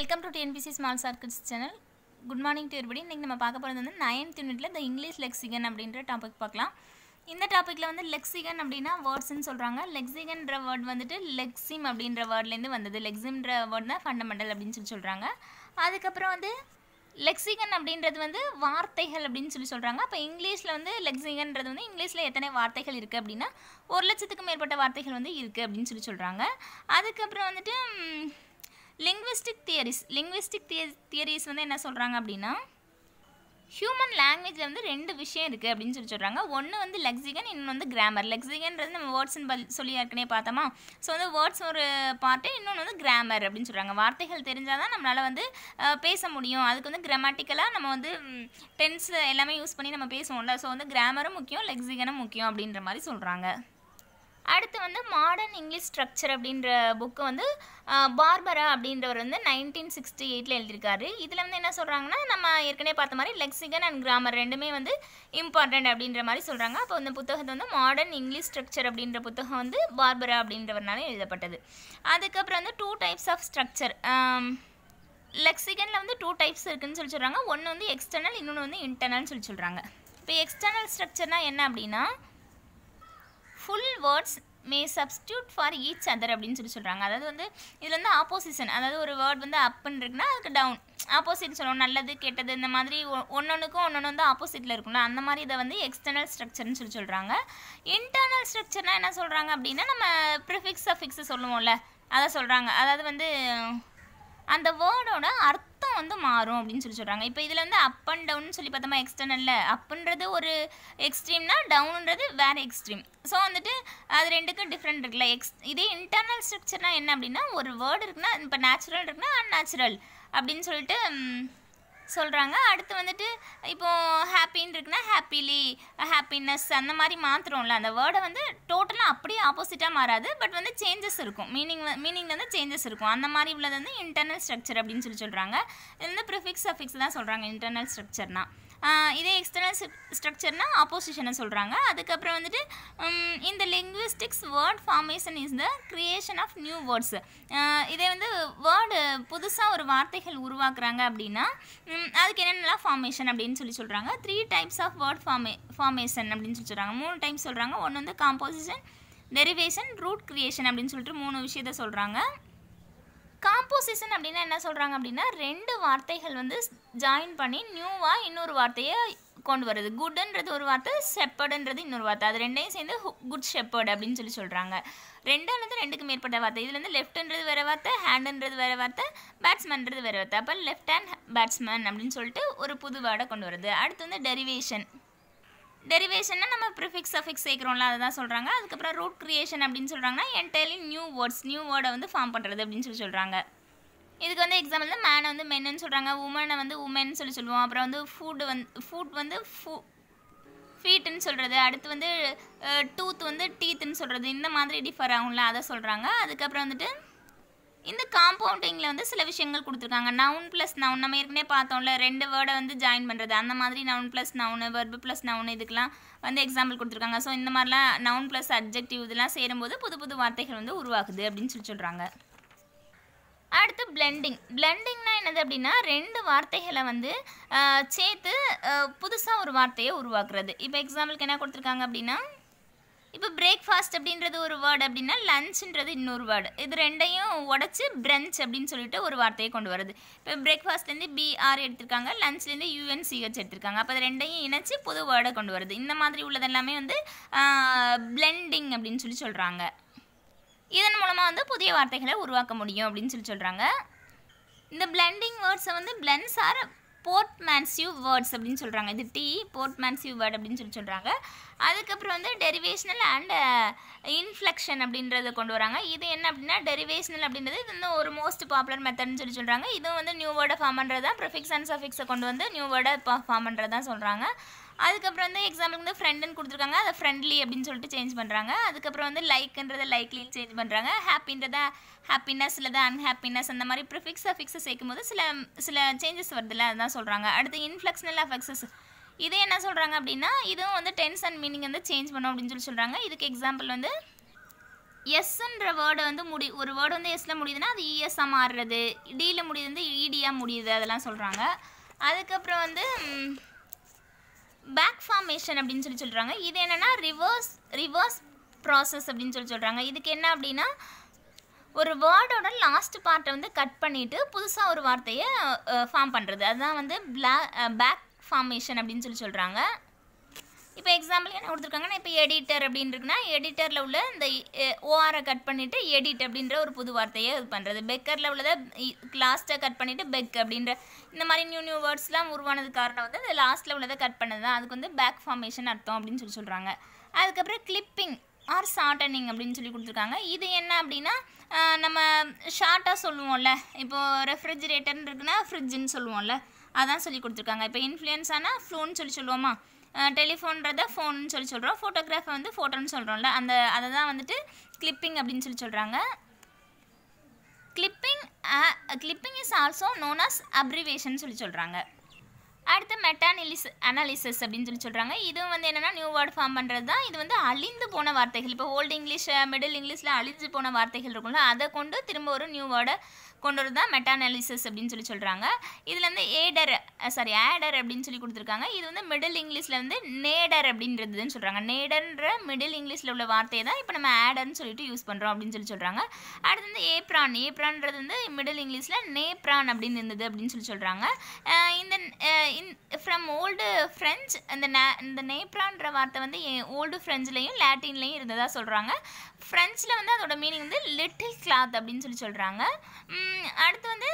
welcome to TNPSC small circles channel good morning to everybody இன்றைக்கி நம்ம பார்க்க போகிறது வந்து நைன்த் யூனிட்டில் இந்த இங்கிலீஷ் லெக்ஸிகன் அப்படின்ற டாபிக் பார்க்கலாம் இந்த டாப்பிக்கில் வந்து லெக்ஸிகன் அப்படின்னா வேர்ட்ஸ்ன்னு சொல்கிறாங்க லெக்ஸிகன்ற வேர்ட் வந்துட்டு லெக்ஸிம் அப்படின்ற வேர்ட்லேருந்து வந்தது லெக்ஸிம்ன்ற வேர்ட் தான் ஃபண்டமெண்டல் அப்படின்னு சொல்லி சொல்கிறாங்க அதுக்கப்புறம் வந்து லெக்ஸிகன் அப்படின்றது வந்து வார்த்தைகள் அப்படின்னு சொல்லி சொல்கிறாங்க அப்போ இங்கிலீஷில் வந்து லெக்ஸிகன்றது வந்து இங்கிலீஷில் எத்தனை வார்த்தைகள் இருக்குது அப்படின்னா ஒரு லட்சத்துக்கு மேற்பட்ட வார்த்தைகள் வந்து இருக்குது அப்படின்னு சொல்லி சொல்கிறாங்க அதுக்கப்புறம் வந்துட்டு லிங்க்விஸ்டிக் தியரிஸ் லிங்க்விஸ்டிக் திய தியரிஸ் வந்து என்ன சொல்கிறாங்க அப்படின்னா ஹியூமன் லாங்குவேஜில் வந்து ரெண்டு விஷயம் இருக்குது அப்படின்னு சொல்லி சொல்கிறாங்க ஒன்று வந்து லெக்ஸிகன் இன்னொன்று வந்து கிராமர் லெக்ஸிகன்றது நம்ம வேர்ட்ஸ்னு பல் சொல்லி ஏற்கனவே பார்த்தோமா ஸோ வந்து வேர்ட்ஸ் ஒரு பார்ட்டு இன்னொன்று வந்து கிராமர் அப்படின்னு சொல்கிறாங்க வார்த்தைகள் தெரிஞ்சால் தான் நம்மளால் வந்து பேச முடியும் அதுக்கு வந்து கிராமட்டிக்கலாக நம்ம வந்து டென்ஸ் எல்லாமே யூஸ் பண்ணி நம்ம பேசுவோம்ல ஸோ வந்து கிராமரும் முக்கியம் லெக்ஸிகனும் முக்கியம் அப்படின்ற மாதிரி சொல்கிறாங்க அடுத்து வந்து மாடர்ன் இங்கிலீஷ் ஸ்ட்ரக்சர் அப்படின்ற புக்கு வந்து பார்பரா அப்படின்றவர் வந்து நைன்டீன் சிக்ஸ்டி எயிட்டில் எழுதியிருக்காரு இதில் வந்து என்ன சொல்கிறாங்கன்னா நம்ம ஏற்கனவே பார்த்த மாதிரி லெக்சிகன் அண்ட் கிராமர் ரெண்டுமே வந்து இம்பார்ட்டண்ட் அப்படின்ற மாதிரி சொல்கிறாங்க அப்போ அந்த புத்தகத்தை வந்து மாடர்ன் இங்கிலீஷ் ஸ்ட்ரக்சர் அப்படின்ற புத்தகம் வந்து பார்பரா அப்படின்றவர்னால எழுதப்பட்டது அதுக்கப்புறம் வந்து டூ டைப்ஸ் ஆஃப் ஸ்ட்ரக்சர் லெக்சிகனில் வந்து டூ டைப்ஸ் இருக்குதுன்னு சொல்லி சொல்கிறாங்க ஒன்று வந்து எக்ஸ்டர்னல் இன்னொன்று வந்து இன்டர்னல்னு சொல்லி சொல்கிறாங்க இப்போ எக்ஸ்டர்னல் ஸ்ட்ரக்சர்னால் என்ன அப்படின்னா full words may substitute for each other அப்படின்னு சொல்லி சொல்கிறாங்க அதாவது வந்து இதில் வந்து ஆப்போசிஷன் அதாவது ஒரு வேர்ட் வந்து அப்புன்னு இருக்குன்னா அதுக்கு டவுன் ஆப்போசிட் சொல்லுவோம் நல்லது கெட்டது இந்த மாதிரி ஒன்றொன்றுக்கும் ஒன்று வந்து ஆப்போசிட்டில் இருக்கும்ல அந்த மாதிரி இதை வந்து எக்ஸ்டர்னல் ஸ்ட்ரக்சர்னு சொல்லி சொல்கிறாங்க இன்டர்னல் ஸ்ட்ரக்சர்னால் என்ன சொல்கிறாங்க அப்படின்னா நம்ம ப்ரிஃபிக்ஸ் அஃபிக்ஸ் சொல்லுவோம்ல அதை சொல்கிறாங்க அதாவது வந்து அந்த வேர்டோட அர்த்தம் வந்து மாறும் அப்படின்னு சொல்லி சொல்கிறாங்க இப்போ இதில் வந்து அப் அண்ட் டவுன் சொல்லி பார்த்தோமா எக்ஸ்டர்னலில் அப்புன்றது ஒரு எக்ஸ்ட்ரீம்னா டவுனுன்றது வேறு எக்ஸ்ட்ரீம் ஸோ வந்துட்டு அது ரெண்டுக்கும் டிஃப்ரெண்ட் இருக்குல்ல எக்ஸ் இதே இன்டர்னல் ஸ்ட்ரக்சர்னால் என்ன அப்படின்னா ஒரு வேர்டு இருக்குன்னா இப்போ நேச்சுரல் இருக்குன்னா அன்நேச்சுரல் அப்படின்னு சொல்லிட்டு சொல்கிறாங்க அடுத்து வந்துட்டு இப்போது ஹாப்பின்னு இருக்குன்னா ஹாப்பிலி ஹாப்பினஸ் அந்த மாதிரி மாற்றுறோம்ல அந்த வேர்டை வந்து டோட்டலாக அப்படியே ஆப்போசிட்டாக மாறாது பட் வந்து சேஞ்சஸ் இருக்கும் மீனிங் மீனிங்கில் வந்து சேஞ்சஸ் இருக்கும் அந்த மாதிரி உள்ளது வந்து இன்டர்னல் ஸ்ட்ரக்சர் அப்படின்னு சொல்லி சொல்கிறாங்க இது வந்து ப்ரிஃபிக்ஸ் அஃபிக்ஸ் தான் சொல்கிறாங்க இன்டர்னல் ஸ்ட்ரக்சர்னால் இதே எக்ஸ்டர்னல் ஸ்ட்ரக்சர்னால் ஆப்போசிஷனை சொல்கிறாங்க அதுக்கப்புறம் வந்துட்டு இந்த linguistics word formation is the creation of new words இதே வந்து வேர்டு புதுசாக ஒரு வார்த்தைகள் உருவாக்குறாங்க அப்படின்னா அதுக்கு என்னென்னலாம் ஃபார்மேஷன் அப்படின்னு சொல்லி சொல்கிறாங்க த்ரீ டைப்ஸ் ஆஃப் வேர்ட் ஃபார்மே ஃபார்மேஷன் அப்படின்னு சொல்லி சொல்கிறாங்க மூணு டைம் சொல்கிறாங்க ஒன்று வந்து காம்போசிஷன் டெரிவேஷன் ரூட் க்ரியேஷன் அப்படின்னு சொல்லிட்டு மூணு விஷயத்த சொல்கிறாங்க காம்போசிஷன் அப்படின்னா என்ன சொல்கிறாங்க அப்படின்னா ரெண்டு வார்த்தைகள் வந்து ஜாயின் பண்ணி நியூவாக இன்னொரு வார்த்தையை கொண்டு வருது குட்ன்றது ஒரு வார்த்தை செப்பர்டுன்றது இன்னொரு வார்த்தை அது ரெண்டையும் சேர்ந்து குட் ஷெப்பர்டு அப்படின்னு சொல்லி சொல்கிறாங்க ரெண்டுன்றது ரெண்டுக்கு மேற்பட்ட வார்த்தை இதில் வந்து லெஃப்ட்ன்றது வேறு வார்த்தை ஹேண்டுன்றது வேறு வார்த்தை பேட்ஸ்மேன்றது வேறு வார்த்தை அப்போ லெஃப்ட் ஹேண்ட் பேட்ஸ்மேன் அப்படின்னு சொல்லிட்டு ஒரு புது வேர்டை கொண்டு வருது அடுத்து வந்து டெரிவேஷன் டெரிவேஷன்னா நம்ம ப்ரிஃபிக்ஸ் சஃபிக்ஸ் சேர்க்குறோம்ல அதை தான் சொல்கிறாங்க அதுக்கப்புறம் ரூட் க்ரியேஷன் அப்படின்னு சொல்கிறாங்கன்னா என்டையர்லி நியூ வேர்ட்ஸ் நியூ வேர்டை வந்து ஃபார்ம் பண்ணுறது அப்படின்னு சொல்லி சொல்கிறாங்க இதுக்கு வந்து எக்ஸாம்பிள் வந்து மேனை வந்து மென்னு சொல்கிறாங்க உமனை வந்து உமன் சொல்லி சொல்லுவோம் அப்புறம் வந்து ஃபுட்டு வந்து ஃபுட் வந்து ஃபு ஃபீட்டுன்னு சொல்கிறது அடுத்து வந்து டூத் வந்து டீத்துன்னு சொல்கிறது இந்த மாதிரி டிஃபர் ஆகும்ல அதை சொல்கிறாங்க அதுக்கப்புறம் வந்துட்டு இந்த காம்பவுண்டிங்கில் வந்து சில விஷயங்கள் கொடுத்துருக்காங்க நவுன் ப்ளஸ் நவுன் நம்ம ஏற்கனவே பார்த்தோம்ல ரெண்டு வேர்டை வந்து ஜாயின் பண்ணுறது அந்த மாதிரி noun plus noun verb plus noun இதுக்கெலாம் வந்து எக்ஸாம்பிள் கொடுத்துருக்காங்க ஸோ இந்த மாதிரிலாம் நவுன் ப்ளஸ் அப்ஜெக்டிவ் இதெல்லாம் சேரும்போது புது புது வார்த்தைகள் வந்து உருவாகுது அப்படின்னு சொல்லி சொல்கிறாங்க அடுத்து பிளெண்டிங் பிளெண்டிங்னா என்னது அப்படின்னா ரெண்டு வார்த்தைகளை வந்து சேர்த்து புதுசாக ஒரு வார்த்தையை உருவாக்குறது இப்போ எக்ஸாம்பிளுக்கு என்ன கொடுத்துருக்காங்க அப்படின்னா இப்போ பிரேக்ஃபாஸ்ட் அப்படின்றது ஒரு வேர்டு அப்படின்னா லஞ்சுன்றது இன்னொரு வேர்டு இது ரெண்டையும் உடச்சி பிரஞ்ச் அப்படின்னு சொல்லிட்டு ஒரு வார்த்தையை கொண்டு வருது இப்போ பிரேக்ஃபாஸ்ட்லேருந்து பிஆர் எடுத்திருக்காங்க லஞ்ச்லேருந்து யூஎன்சிஹெச் எடுத்திருக்காங்க அப்போ அது ரெண்டையும் இணைச்சி புது வேர்டை கொண்டு வருது இந்த மாதிரி உள்ளதெல்லாமே வந்து பிளெண்டிங் அப்படின்னு சொல்லி சொல்கிறாங்க இதன் மூலமாக வந்து புதிய வார்த்தைகளை உருவாக்க முடியும் அப்படின்னு சொல்லி சொல்கிறாங்க இந்த பிளெண்டிங் வேர்ட்ஸை வந்து பிளென்ஸ் ஆர் போர்ட்மேன்சியூ வேர்ட்ஸ் அப்படின்னு சொல்கிறாங்க இது டி போர்ட்மேன்சியூ வேர்ட் அப்படின்னு சொல்லி சொல்கிறாங்க அதுக்கப்புறம் வந்து டெரிவேஷனல் அண்ட் இன்ஃப்ளெக்ஷன் அப்படின்றத கொண்டு வராங்க இது என்ன அப்படின்னா டெரிவேஷனல் அப்படின்றது இது வந்து ஒரு மோஸ்ட் பாப்புலர் மெத்தட்னு சொல்லி சொல்கிறாங்க இதுவும் வந்து நியூ வேர்டை ஃபார்ம் பண்ணுறது தான் ப்ரிஃபிக்ஸ் அண்ட் சஃபிக்ஸை கொண்டு வந்து நியூ வேர்டை ஃபார்ம் பண்ணுறது தான் சொல்கிறாங்க அதுக்கப்புறம் வந்து எக்ஸாம்பிளுக்கு வந்து ஃப்ரெண்டுன்னு கொடுத்துருக்காங்க அதை ஃப்ரெண்ட்லி அப்படின்னு சொல்லிட்டு சேஞ்ச் பண்ணுறாங்க அதுக்கப்புறம் வந்து லைக்குன்றதை லைக்லின்னு சேஞ்ச் பண்ணுறாங்க ஹாப்பின்றத ஹாப்பினஸ் இல்லை தான் அன்ஹாப்பினஸ் அந்த மாதிரி ப்ரிஃபிக்ஸ் அஃபிக்ஸை சேர்க்கும் போது சில சில சேஞ்சஸ் வருதுல்ல அதுதான் சொல்கிறாங்க அடுத்து இன்ஃப்ளெக்ஷனல் அஃபெக்ஸஸ் இது என்ன சொல்கிறாங்க அப்படின்னா இதுவும் வந்து டென்ஸ் அண்ட் மீனிங் வந்து சேஞ்ச் பண்ணும் அப்படின்னு சொல்லி சொல்கிறாங்க இதுக்கு எக்ஸாம்பிள் வந்து எஸ்ன்ற வேர்டை வந்து முடி ஒரு வேர்டு வந்து எஸ்ஸில் முடியுதுன்னா அது இஎஸ்ஸாக e மாறுறது டியில் முடியுது வந்து இடியாக e முடியுது அதெல்லாம் சொல்கிறாங்க அதுக்கப்புறம் வந்து பேக் ஃபார்மேஷன் அப்படின்னு சொல்லி சொல்கிறாங்க இது என்னென்னா ரிவர்ஸ் ரிவர்ஸ் ப்ராசஸ் அப்படின்னு சொல்லி சொல்கிறாங்க இதுக்கு என்ன அப்படின்னா ஒரு வேர்டோட லாஸ்ட் பார்ட்டை வந்து கட் பண்ணிவிட்டு புதுசாக ஒரு வார்த்தையை ஃபார்ம் பண்ணுறது அதுதான் வந்து பிளா பேக் ஃபார்மேஷன் அப்படின்னு சொல்லி சொல்கிறாங்க எக்ஸாம்பிள் என்ன கொடுத்துருக்காங்க இப்போ எடிட்டர் அப்படின்னு இருக்குன்னா எடிட்டரில் உள்ள இந்த ஓஆரை கட் பண்ணிவிட்டு எடிட் அப்படின்ற ஒரு புது வார்த்தையை இது பண்ணுறது பெக்கரில் உள்ளதை லாஸ்ட்டை கட் பண்ணிவிட்டு பெக் அப்படின்ற இந்த மாதிரி நியூ நியூ வேர்ட்ஸ்லாம் உருவானது காரணம் வந்து அது லாஸ்ட்டில் உள்ளதை கட் பண்ணது தான் அதுக்கு வந்து பேக் ஃபார்மேஷன் அர்த்தம் அப்படின்னு சொல்லி சொல்கிறாங்க அதுக்கப்புறம் கிளிப்பிங் ஆர் ஷார்டனிங் அப்படின்னு சொல்லி கொடுத்துருக்காங்க இது என்ன அப்படின்னா நம்ம ஷார்ட்டாக சொல்லுவோம்ல இப்போது ரெஃப்ரிஜிரேட்டர்னு இருக்குன்னா ஃப்ரிட்ஜுன்னு சொல்லுவோம்ல அதான் சொல்லி கொடுத்துருக்காங்க இப்போ ஆனால் ஃப்ளூன்னு சொல்லி சொல்லுவோமா டெலிஃபோன்றதை ஃபோன்னு சொல்லி சொல்கிறோம் ஃபோட்டோகிராஃபை வந்து ஃபோட்டோன்னு சொல்கிறோம்ல அந்த அதை தான் வந்துட்டு கிளிப்பிங் அப்படின்னு சொல்லி சொல்கிறாங்க clipping clipping is also known as abbreviation சொல்லி சொல்கிறாங்க அடுத்து மெட்டானிலிஸ் அனாலிசிஸ் அப்படின்னு சொல்லி சொல்கிறாங்க இதுவும் வந்து என்னென்னா நியூ வேர்ட் ஃபார்ம் பண்ணுறது தான் இது வந்து அழிந்து போன வார்த்தைகள் இப்போ ஓல்டு இங்கிலீஷ் மிடில் இங்கிலீஷில் அழிஞ்சு போன வார்த்தைகள் இருக்கும்ல அதை கொண்டு திரும்ப ஒரு நியூ வேர்டை கொண்டது தான் மெட்டானாலிசிஸ் அப்படின்னு சொல்லி சொல்கிறாங்க இதில் வந்து ஏடர் சாரி ஆடர் அப்படின்னு சொல்லி கொடுத்துருக்காங்க இது வந்து மிடில் இங்கிலீஷில் வந்து நேடர் அப்படின்றதுன்னு சொல்கிறாங்க நேடர்ன்ற மிடில் இங்கிலீஷில் உள்ள வார்த்தையை தான் இப்போ நம்ம ஆடர்னு சொல்லிட்டு யூஸ் பண்ணுறோம் அப்படின்னு சொல்லி சொல்கிறாங்க அடுத்து வந்து ஏப்ரான் ஏப்ரான்றது வந்து மிடில் இங்கிலீஷில் நேப்ரான் அப்படின்னு இருந்தது அப்படின்னு சொல்லி சொல்கிறாங்க இந்த ஃப்ரம் ஓல்டு ஃப்ரெஞ்ச் இந்த நே இந்த நேப்ரான்ற வார்த்தை வந்து ஓல்டு ஃப்ரெஞ்சிலையும் லாட்டின்லேயும் இருந்ததாக சொல்கிறாங்க ஃப்ரெஞ்சில் வந்து அதோட மீனிங் வந்து லிட்டில் கிளாத் அப்படின்னு சொல்லி சொல்கிறாங்க அடுத்து வந்து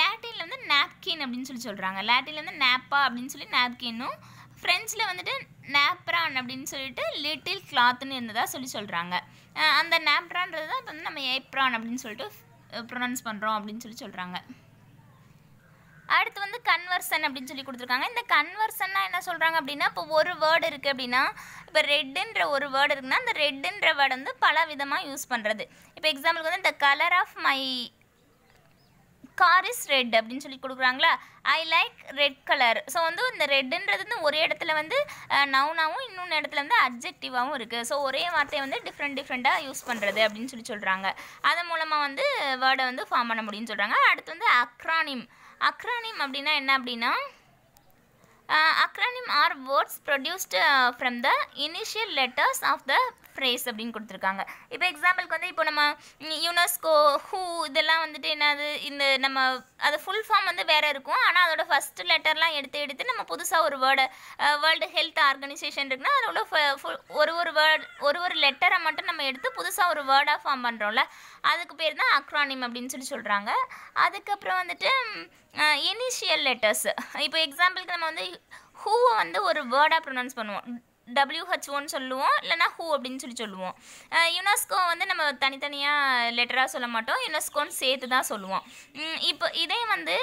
லாட்டினில் வந்து நாப்கின் அப்படின்னு சொல்லி சொல்கிறாங்க லாட்டினில் வந்து நாப்பா அப்படின்னு சொல்லி நாப்கின்னும் ஃப்ரெஞ்சில் வந்துட்டு நேப்ரான் அப்படின்னு சொல்லிட்டு லிட்டில் கிளாத்னு இருந்ததாக சொல்லி சொல்கிறாங்க அந்த நேப்ரான்றது தான் இப்போ வந்து நம்ம ஏப்ரான் அப்படின்னு சொல்லிட்டு ப்ரொனன்ஸ் பண்ணுறோம் அப்படின்னு சொல்லி சொல்கிறாங்க அடுத்து வந்து கன்வர்சன் அப்படின்னு சொல்லி கொடுத்துருக்காங்க இந்த கன்வர்சன்னா என்ன சொல்கிறாங்க அப்படின்னா இப்போ ஒரு வேர்டு இருக்குது அப்படின்னா இப்போ ரெட்டுன்ற ஒரு வேர்டு இருக்குன்னா அந்த ரெட்டுன்ற வேர்டு வந்து பல விதமாக யூஸ் பண்ணுறது இப்போ எக்ஸாம்பிளுக்கு வந்து இந்த colour of my car is red அப்படின்னு சொல்லி கொடுக்குறாங்களா I like red colour so வந்து இந்த ரெட்டுன்றது வந்து ஒரே இடத்துல வந்து நவுனாகவும் இன்னொன்று இடத்துல வந்து அப்ஜெக்டிவாகவும் இருக்குது ஸோ ஒரே வார்த்தையை வந்து டிஃப்ரெண்ட் டிஃப்ரெண்ட்டாக யூஸ் பண்ணுறது அப்படின்னு சொல்லி சொல்கிறாங்க அதன் மூலமாக வந்து வேர்டை வந்து ஃபார்ம் பண்ண முடியும்னு சொல்கிறாங்க அடுத்து வந்து அக்ரானிம் அக்ரானிம் அப்படின்னா என்ன அப்படின்னா acronym are words produced from the initial letters of the phrase அப்படின்னு கொடுத்துருக்காங்க இப்போ எக்ஸாம்பிளுக்கு வந்து இப்போ நம்ம யுனெஸ்கோ ஹூ இதெல்லாம் வந்துட்டு என்னது இந்த நம்ம அது ஃபுல் ஃபார்ம் வந்து வேறு இருக்கும் ஆனால் அதோட ஃபஸ்ட்டு லெட்டர்லாம் எடுத்து எடுத்து நம்ம புதுசாக ஒரு வேர்டு வேர்ல்டு ஹெல்த் ஆர்கனைசேஷன் இருக்குன்னா அதோட ஒரு ஒரு வேர்ட் ஒரு ஒரு லெட்டரை மட்டும் நம்ம எடுத்து புதுசாக ஒரு வேர்டாக ஃபார்ம் பண்ணுறோம்ல அதுக்கு பேர் தான் அக்ரானிம் அப்படின்னு சொல்லி சொல்கிறாங்க அதுக்கப்புறம் வந்துட்டு இனிஷியல் லெட்டர்ஸ் இப்போ எக்ஸாம்பிளுக்கு நம்ம வந்து ஹூவை வந்து ஒரு வேர்டாக ப்ரொனவுன்ஸ் பண்ணுவோம் டபிள்யூஹெச்ஓன்னு சொல்லுவோம் இல்லைனா ஹூ அப்படின்னு சொல்லி சொல்லுவோம் யுனெஸ்கோ வந்து நம்ம தனித்தனியாக லெட்டராக சொல்ல மாட்டோம் யுனெஸ்கோன்னு சேர்த்து தான் சொல்லுவோம் இப்போ இதே வந்து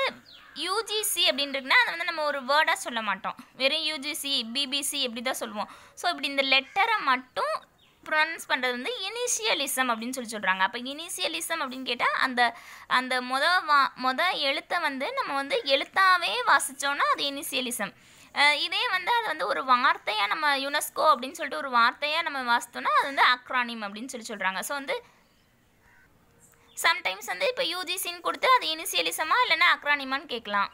யூஜிசி அப்படின்றதுனா அதை வந்து நம்ம ஒரு வேர்டாக சொல்ல மாட்டோம் வெறும் யூஜிசி பிபிசி இப்படி தான் சொல்லுவோம் ஸோ இப்படி இந்த லெட்டரை மட்டும் ப்ரொனன்ஸ் பண்ணுறது வந்து இனிஷியலிசம் அப்படின்னு சொல்லி சொல்கிறாங்க அப்போ இனிஷியலிசம் அப்படின்னு கேட்டால் அந்த அந்த மொத வா மொத எழுத்தை வந்து நம்ம வந்து எழுத்தாகவே வாசித்தோன்னா அது இனிஷியலிசம் இதே வந்து அது வந்து ஒரு வார்த்தையாக நம்ம யுனெஸ்கோ அப்படின்னு சொல்லிட்டு ஒரு வார்த்தையாக நம்ம வாசித்தோம்னா அது வந்து அக்ரானிம் அப்படின்னு சொல்லி சொல்கிறாங்க ஸோ வந்து சம்டைம்ஸ் வந்து இப்போ யூஜிசின்னு கொடுத்து அது இனிஷியலிசமாக இல்லைன்னா அக்ரானிமான்னு கேட்கலாம்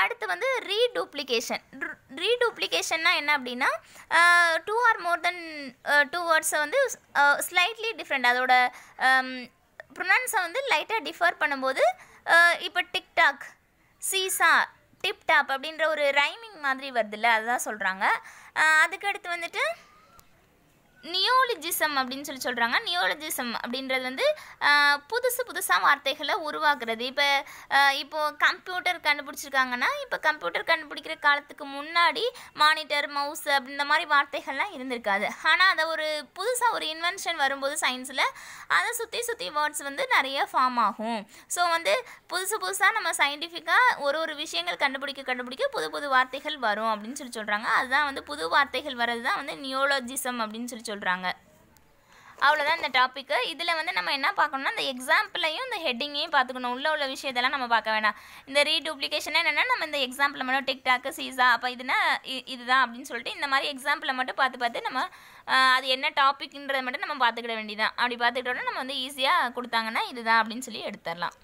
அடுத்து வந்து ரீடூப்ளிகேஷன் ரீடூப்ளிகேஷன்னா என்ன அப்படின்னா two or more than two வேர்ட்ஸை வந்து ஸ்லைட்லி டிஃப்ரெண்ட் அதோட ப்ரொனன்ஸை வந்து லைட்டாக டிஃபர் பண்ணும்போது இப்போ டிக்டாக் சீசா டிப் டாப் அப்படின்ற ஒரு ரைமிங் மாதிரி வருதுல்ல அதுதான் சொல்கிறாங்க அதுக்கடுத்து வந்துட்டு நியோலஜிசம் அப்படின்னு சொல்லி சொல்கிறாங்க நியோலஜிசம் அப்படின்றது வந்து புதுசு புதுசாக வார்த்தைகளை உருவாக்குறது இப்போ இப்போது கம்ப்யூட்டர் கண்டுபிடிச்சிருக்காங்கன்னா இப்போ கம்ப்யூட்டர் கண்டுபிடிக்கிற காலத்துக்கு முன்னாடி மானிட்டர் மவுஸ் அப்படின்ற மாதிரி வார்த்தைகள்லாம் இருந்திருக்காது ஆனால் அதை ஒரு புதுசாக ஒரு இன்வென்ஷன் வரும்போது சயின்ஸில் அதை சுற்றி சுற்றி வேர்ட்ஸ் வந்து நிறைய ஃபார்ம் ஆகும் ஸோ வந்து புதுசு புதுசாக நம்ம சயின்டிஃபிக்காக ஒரு ஒரு விஷயங்கள் கண்டுபிடிக்க கண்டுபிடிக்க புது புது வார்த்தைகள் வரும் அப்படின்னு சொல்லி சொல்கிறாங்க அதுதான் வந்து புது வார்த்தைகள் வர்றது தான் வந்து நியோலஜிசம் அப்படின்னு சொல்லி சொல்கிறாங்க அவ்வளோதான் இந்த டாப்பிக்கு இதில் வந்து நம்ம என்ன பார்க்கணும்னா இந்த எக்ஸாம்பிளையும் இந்த ஹெட்டிங்கையும் பார்த்துக்கணும் உள்ள உள்ள விஷயத்தெல்லாம் நம்ம பார்க்க வேணாம் இந்த ரீடூப்ளிகேஷன் என்னென்னா நம்ம இந்த எக்ஸாம்பிள் மட்டும் டிக்டாக்கு சீசா அப்போ இதுனா இதுதான் அப்படின்னு சொல்லிட்டு இந்த மாதிரி எக்ஸாம்பிளை மட்டும் பார்த்து பார்த்து நம்ம அது என்ன டாப்பிக்ன்றதை மட்டும் நம்ம பார்த்துக்கிட வேண்டியதான் அப்படி பார்த்துக்கிட்டோன்னா நம்ம வந்து ஈஸியாக கொடுத்தாங்கன்னா இதுதான் அப்படின்னு சொல்லி எடுத்துடலாம்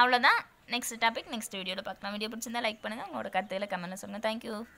அவ்வளோதான் நெக்ஸ்ட் டாபிக் நெக்ஸ்ட் வீடியோவில் பார்க்கலாம் வீடியோ பிடிச்சிருந்தா லைக் பண்ணுங்கள் உங்களோட கருத்துக்களை கமெண்ட்டில் சொல்லுங்கள் தேங்க்யூ